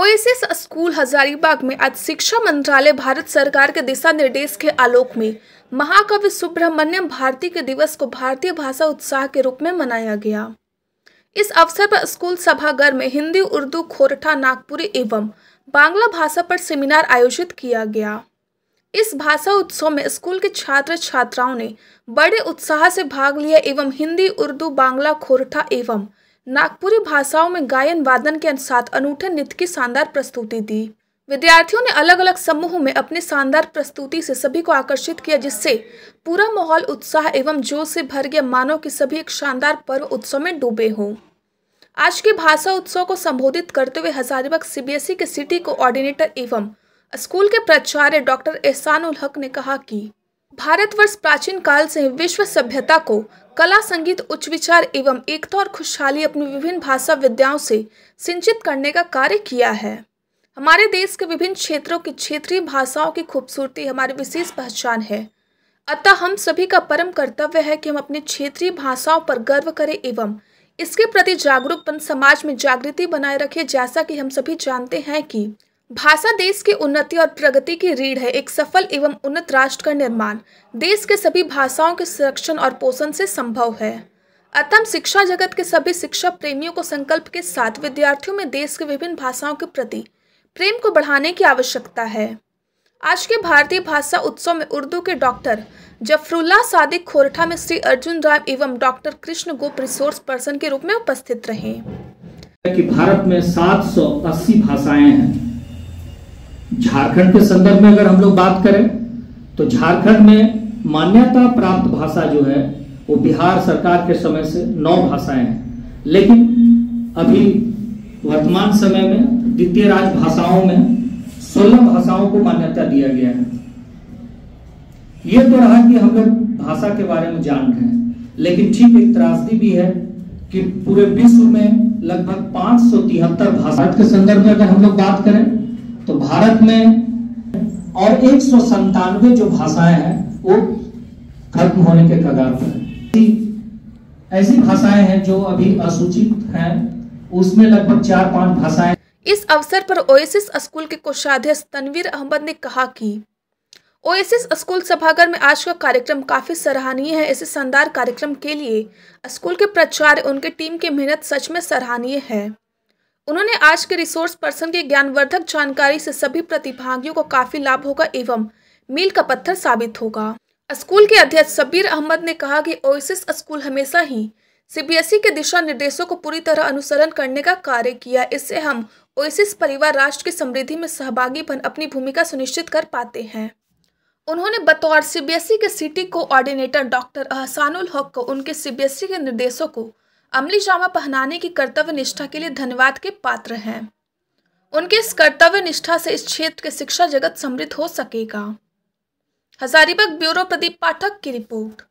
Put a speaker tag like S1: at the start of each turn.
S1: OSS school Hazaribagh में आज शिक्षा मंत्रालय भारत सरकार के दिशा निर्देश के आलोक में महाकवि सुब्रमण्यम भारती के दिवस को भारतीय भाषा उत्साह के रूप में मनाया गया इस अवसर पर स्कूल सभागार में हिंदी उर्दू खोरठा नागपुरी एवं बांग्ला भाषा पर सेमिनार आयोजित किया गया इस भाषा उत्सव में स्कूल के छात्र छात्राओं ने बड़े उत्साह से भाग लिया एवं हिंदी उर्दू बांग्ला खोरठा एवं नागपुरी भाषाओं में गायन वादन के साथ अनूठे नृत्य की शानदार प्रस्तुति दी विद्यार्थियों ने अलग अलग समूह में अपनी शानदार प्रस्तुति से सभी को आकर्षित किया जिससे पूरा माहौल उत्साह एवं जोश से भर गया मानो कि सभी एक शानदार पर्व उत्सव में डूबे हों आज के भाषा उत्सव को संबोधित करते हुए हजारीबाग सीबीएसई के सिटी कोऑर्डिनेटर एवं स्कूल के प्राचार्य डॉक्टर उल हक ने कहा कि भारतवर्ष प्राचीन काल से विश्व सभ्यता को कला संगीत उच्च विचार एवं एकता और खुशहाली अपनी विभिन्न भाषा विद्याओं से सिंचित करने का कार्य किया है हमारे देश के विभिन्न क्षेत्रों की क्षेत्रीय भाषाओं की खूबसूरती हमारी विशेष पहचान है अतः हम सभी का परम कर्तव्य है कि हम अपनी क्षेत्रीय भाषाओं पर गर्व करें एवं इसके प्रति जागरूकपन समाज में जागृति बनाए रखें जैसा कि हम सभी जानते हैं कि भाषा देश की उन्नति और प्रगति की रीढ़ है एक सफल एवं उन्नत राष्ट्र का निर्माण देश के सभी भाषाओं के संरक्षण और पोषण से संभव है अतम शिक्षा जगत के सभी शिक्षा प्रेमियों को संकल्प के साथ विद्यार्थियों में देश के विभिन्न भाषाओं के प्रति प्रेम को बढ़ाने की आवश्यकता है आज के भारतीय भाषा उत्सव में उर्दू के डॉक्टर जफरुल्ला सादिक खोरठा में श्री अर्जुन राय एवं doctor Krishna Gop resource person के रूप में उपस्थित रहे
S2: कि भारत में 780 भाषाएं हैं झारखंड के संदर्भ में अगर हम लोग बात करें तो झारखंड में मान्यता प्राप्त भाषा जो है वो बिहार सरकार के समय से नौ भाषाएं हैं लेकिन अभी वर्तमान समय में द्वितीय राज भाषाओं में सोलह भाषाओं को मान्यता दिया गया है
S1: यह तो रहा कि हम लोग
S2: भाषा के बारे में जान रहे हैं लेकिन ठीक एक त्रासदी भी है कि पूरे विश्व में लगभग पांच सौ तिहत्तर भाषा के संदर्भ में अगर हम लोग बात करें भारत में और एक जो भाषाएं हैं वो खत्म होने के कगार पर है ऐसी भाषाएं हैं जो अभी असूचित हैं उसमें लगभग चार पांच भाषाएं
S1: इस अवसर पर ओएसएस स्कूल के कोषाध्यक्ष तनवीर अहमद ने कहा कि ओएसएस स्कूल सभागार में आज का कार्यक्रम काफ़ी सराहनीय है ऐसे शानदार कार्यक्रम के लिए स्कूल के प्राचार्य उनके टीम की मेहनत सच में सराहनीय है उन्होंने आज के रिसोर्स पर्सन के ज्ञानवर्धक जानकारी से सभी प्रतिभागियों को काफी लाभ होगा एवं मील का पत्थर साबित होगा स्कूल के अध्यक्ष सबीर अहमद ने कहा कि ओएसएस स्कूल हमेशा ही सीबीएसई के दिशा निर्देशों को पूरी तरह अनुसरण करने का कार्य किया इससे हम ओएसएस परिवार राष्ट्र की समृद्धि में सहभागी बन अपनी भूमिका सुनिश्चित कर पाते हैं उन्होंने बतौर सीबीएसई के सिटी को ऑर्डिनेटर डॉक्टर अहसानुल हक को उनके सीबीएसई के निर्देशों को अमली जामा पहनाने की कर्तव्य निष्ठा के लिए धन्यवाद के पात्र हैं उनके इस कर्तव्य निष्ठा से इस क्षेत्र के शिक्षा जगत समृद्ध हो सकेगा हजारीबाग ब्यूरो प्रदीप पाठक की रिपोर्ट